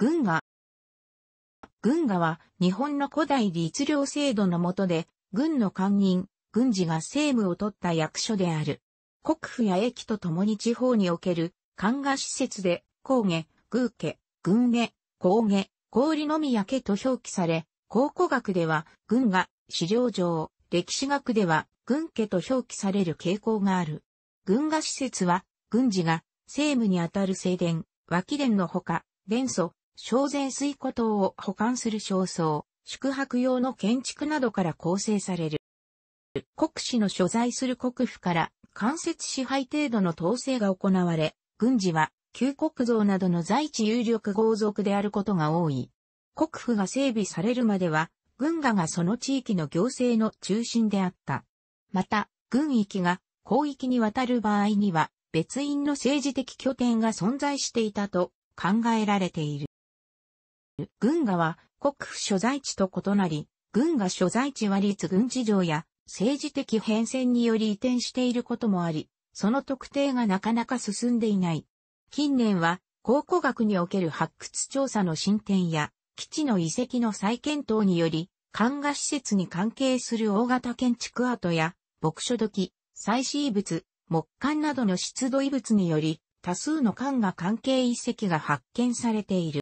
軍が。軍がは日本の古代律令制度の下で、軍の官人、軍事が政務を取った役所である。国府や駅と共に地方における、官が施設で、工下、宮家、軍下、工下、氷のみや家と表記され、考古学では、軍が、資料上、歴史学では、軍家と表記される傾向がある。軍が施設は、軍事が、政務にあたる正殿、脇殿のほか、伝祖、小泉水庫等を保管する焦燥、宿泊用の建築などから構成される。国司の所在する国府から間接支配程度の統制が行われ、軍事は旧国像などの在地有力豪族であることが多い。国府が整備されるまでは、軍ががその地域の行政の中心であった。また、軍域が広域にわたる場合には、別院の政治的拠点が存在していたと考えられている。軍がは国府所在地と異なり、軍が所在地は立軍事情や政治的変遷により移転していることもあり、その特定がなかなか進んでいない。近年は考古学における発掘調査の進展や基地の遺跡の再検討により、漢画施設に関係する大型建築跡や牧書土器、祭祀遺物、木管などの出土遺物により、多数の漢が関係遺跡が発見されている。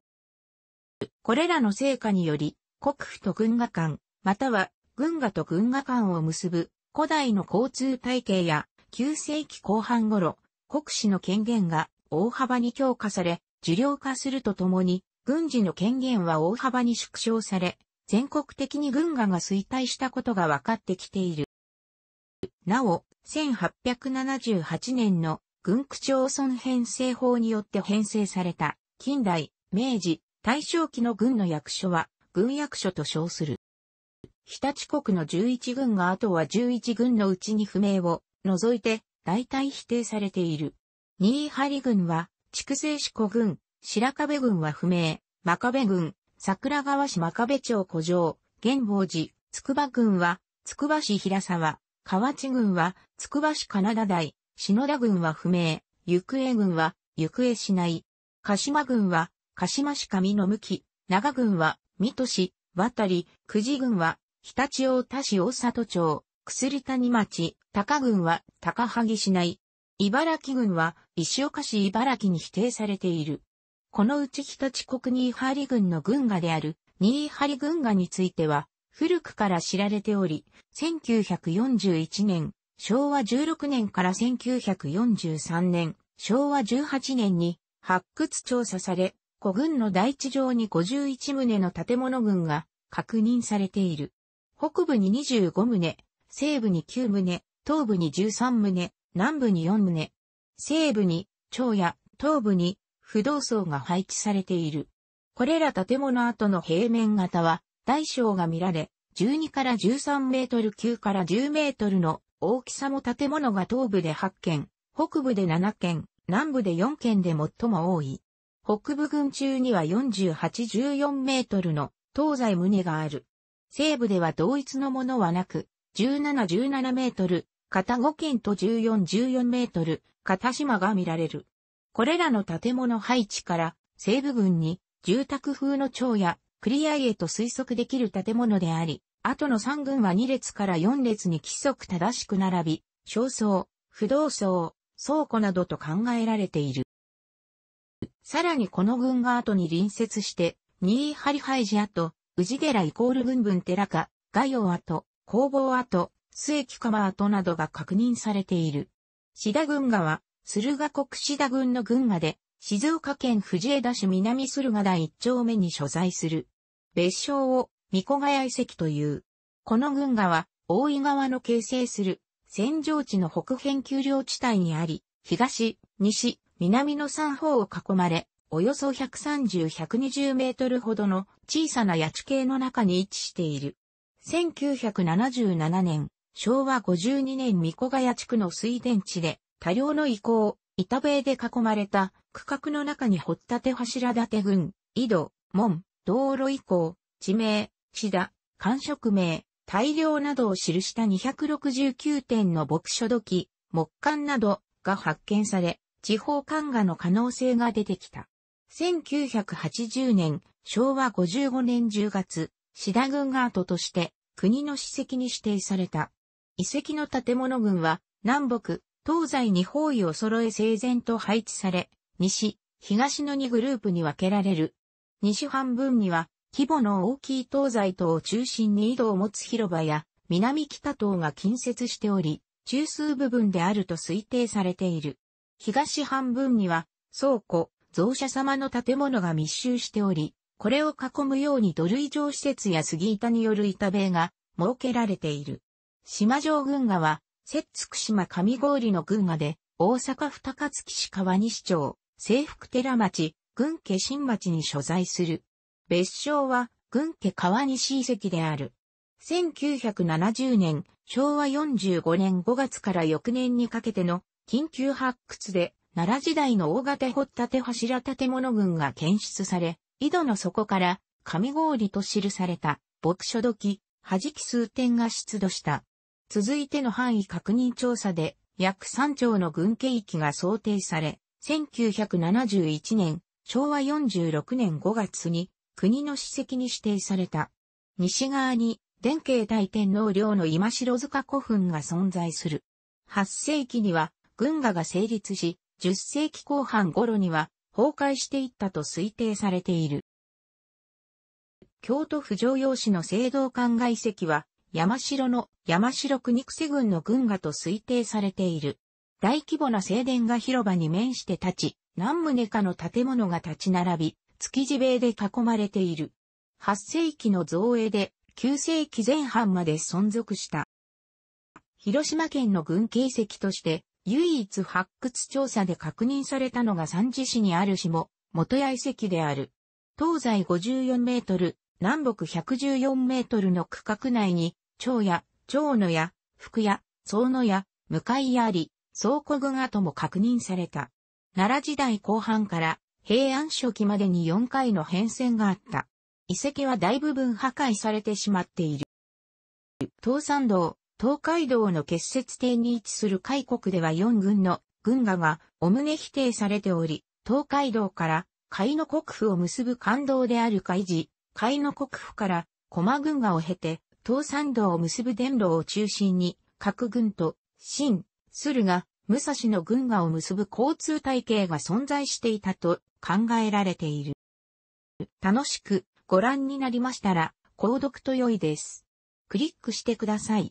これらの成果により、国府と軍河間、または軍河と軍河間を結ぶ古代の交通体系や9世紀後半頃、国司の権限が大幅に強化され、受領化するとともに、軍事の権限は大幅に縮小され、全国的に軍河が衰退したことが分かってきている。なお、1878年の軍区町村編成法によって編成された近代、明治、大正期の軍の役所は、軍役所と称する。日立国の11軍があとは11軍のうちに不明を除いて、大体否定されている。新張軍は、筑西市古軍、白壁軍は不明、真壁軍、桜川市真壁町古城、玄宝寺、筑波軍は、筑波市平沢、河内軍は、筑波市金田台、篠田軍は不明、行方軍は、行方しない。鹿島軍は、鹿島市上の向き、長郡は、水戸市、渡り、久慈郡は、常陸大田市大里町、薬谷町、高郡は、高萩市内。茨城郡は、石岡市茨城に否定されている。このうち日立国新張郡の郡賀である、新張郡賀については、古くから知られており、1941年、昭和16年から1943年、昭和18年に発掘調査され、古軍の大地上に51棟の建物群が確認されている。北部に25棟、西部に9棟、東部に13棟、南部に4棟、西部に長や東部に不動層が配置されている。これら建物跡の平面型は大小が見られ、12から13メートル級から10メートルの大きさも建物が東部で8件、北部で7件、南部で4件で最も多い。北部群中には4814メートルの東西棟がある。西部では同一のものはなく、1717メートル、片五県と1414メートル、片島が見られる。これらの建物配置から西部群に住宅風の町やクリアイへと推測できる建物であり、後の三群は2列から4列に規則正しく並び、焦燥、不動層、倉庫などと考えられている。さらにこの軍が後に隣接して、ニーハリハイジ跡、宇治寺イコール軍分寺か、ガヨ跡、工房跡、末木川跡などが確認されている。志田軍河は、駿河国志田軍の軍河で、静岡県藤枝市南駿河台一丁目に所在する。別称を、三子ヶ谷遺跡という。この軍河は、大井川の形成する、扇状地の北辺丘陵地帯にあり、東、西、南の三方を囲まれ、およそ130-120メートルほどの小さな八地形の中に位置している。1977年、昭和52年三小ヶ谷地区の水田地で、多量の遺構、板塀で囲まれた区画の中に掘ったて柱立て群、井戸、門、道路遺構、地名、地田、官職名、大量などを記した269点の牧書土器、木簡などが発見され、地方管画の可能性が出てきた。1980年、昭和55年10月、志田軍ートとして国の史跡に指定された。遺跡の建物群は南北、東西に方位を揃え整然と配置され、西、東の2グループに分けられる。西半分には規模の大きい東西島を中心に井戸を持つ広場や南北島が近接しており、中枢部分であると推定されている。東半分には倉庫、蔵車様の建物が密集しており、これを囲むように土塁上施設や杉板による板塀が設けられている。島上群馬は、摂津島上郡の群馬で、大阪府高槻市川西町、西福寺町、群家新町に所在する。別称は、群家川西遺跡である。1970年、昭和45年5月から翌年にかけての緊急発掘で、奈良時代の大型掘立柱建物群が検出され、井戸の底から、上氷と記された、牧書土器、弾き数点が出土した。続いての範囲確認調査で、約3兆の軍形域が想定され、1971年、昭和46年5月に、国の史跡に指定された。西側に、電慶大天皇陵の今城塚古墳が存在する。8世紀には、軍がが成立し、10世紀後半頃には崩壊していったと推定されている。京都府城陽市の青銅館外跡は、山城の山城国癖軍の軍がと推定されている。大規模な正殿が広場に面して立ち、何棟かの建物が立ち並び、築地塀で囲まれている。8世紀の造営で9世紀前半まで存続した。広島県の軍形跡として唯一発掘調査で確認されたのが三次市にある下、元屋遺跡である。東西54メートル、南北114メートルの区画内に、長屋、長野屋、福屋、総野屋、向かいあり、倉庫群跡も確認された。奈良時代後半から平安初期までに4回の変遷があった。遺跡は大部分破壊されてしまっている。東山道、東海道の結節点に位置する海国では4軍の軍がが、お胸否定されており、東海道から、海の国府を結ぶ感道である海寺、海の国府から、駒軍がを経て、東山道を結ぶ電路を中心に、各軍と、新、駿河、武蔵の軍がを結ぶ交通体系が存在していたと考えられている。楽しくご覧になりましたら、購読と良いです。クリックしてください。